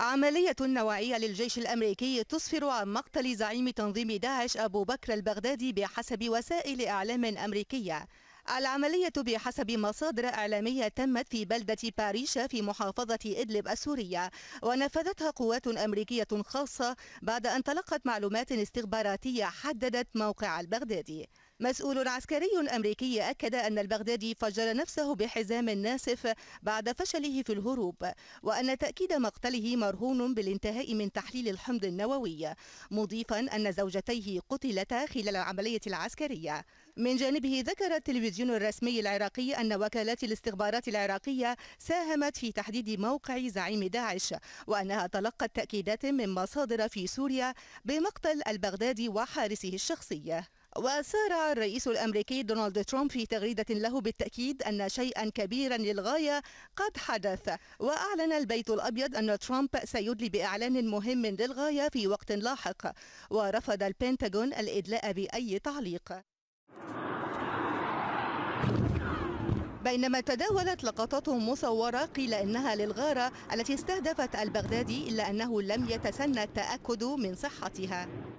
عملية نوعية للجيش الأمريكي تسفر عن مقتل زعيم تنظيم داعش أبو بكر البغدادي بحسب وسائل إعلام أمريكية العملية بحسب مصادر إعلامية تمت في بلدة باريشا في محافظة إدلب السورية ونفذتها قوات أمريكية خاصة بعد أن تلقت معلومات استخباراتية حددت موقع البغدادي مسؤول عسكري أمريكي أكد أن البغدادي فجر نفسه بحزام ناسف بعد فشله في الهروب وأن تأكيد مقتله مرهون بالانتهاء من تحليل الحمض النووي مضيفا أن زوجتيه قتلتا خلال العملية العسكرية من جانبه ذكر التلفزيون الرسمي العراقي أن وكالات الاستخبارات العراقية ساهمت في تحديد موقع زعيم داعش وأنها تلقت تأكيدات من مصادر في سوريا بمقتل البغدادي وحارسه الشخصي وسارع الرئيس الأمريكي دونالد ترامب في تغريدة له بالتأكيد أن شيئا كبيرا للغاية قد حدث وأعلن البيت الأبيض أن ترامب سيدلي بإعلان مهم للغاية في وقت لاحق ورفض البنتاغون الإدلاء بأي تعليق بينما تداولت لقطات مصورة قيل إنها للغارة التي استهدفت البغدادي إلا أنه لم يتسنى التأكد من صحتها